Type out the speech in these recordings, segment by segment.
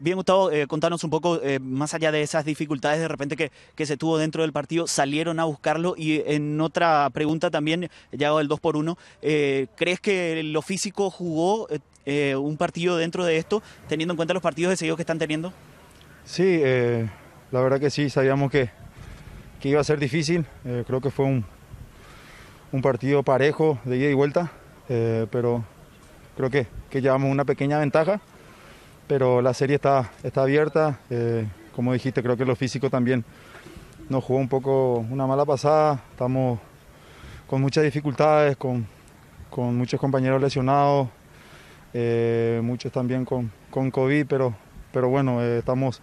Bien, Gustavo, eh, contanos un poco, eh, más allá de esas dificultades de repente que, se tuvo dentro del partido, salieron a buscarlo y en otra pregunta también, ya del el 2 por 1, eh, ¿crees que lo físico jugó un partido dentro de esto, teniendo en cuenta los partidos de seguido que están teniendo? Sí, la verdad que sí, sabíamos que, iba a ser difícil, creo que fue un, un, partido parejo de ida y vuelta, pero creo que llevamos una pequeña ventaja pero la serie está, está abierta. Eh, como dijiste, creo que lo físico también nos jugó un poco una mala pasada. Estamos con muchas dificultades, con, muchos compañeros lesionados, eh, muchos también con, con, COVID, pero, pero bueno, eh, estamos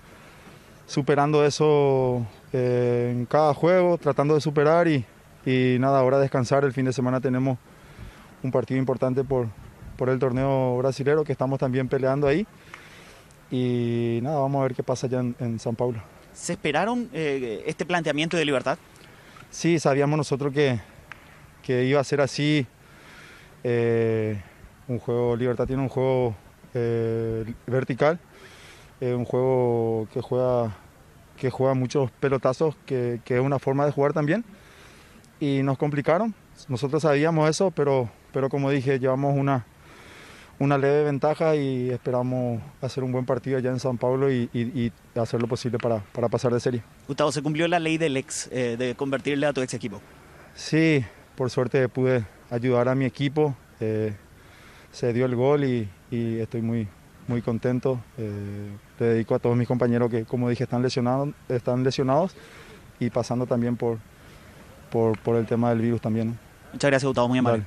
superando eso en cada juego, tratando de superar y, nada, ahora descansar. El fin de semana tenemos un partido importante por, por el torneo brasilero que estamos también peleando ahí y nada, vamos a ver qué pasa allá en, San Paulo. ¿Se esperaron eh, este planteamiento de libertad? Sí, sabíamos nosotros que, que iba a ser así. Eh, un juego, Libertad tiene un juego eh, vertical, un juego que juega, que juega muchos pelotazos, que, que, es una forma de jugar también. Y nos complicaron, nosotros sabíamos eso, pero, pero como dije, llevamos una, una leve ventaja y esperamos hacer un buen partido allá en San Pablo y, hacer lo posible para, pasar de serie. Gustavo, ¿se cumplió la ley del ex, eh, de convertirle a tu ex equipo? Sí, por suerte pude ayudar a mi equipo, eh, se dio el gol y, estoy muy, muy contento. Eh, le dedico a todos mis compañeros que, como dije, están lesionados, están lesionados y pasando también por, por, el tema del virus también. Muchas gracias, Gustavo, muy amable.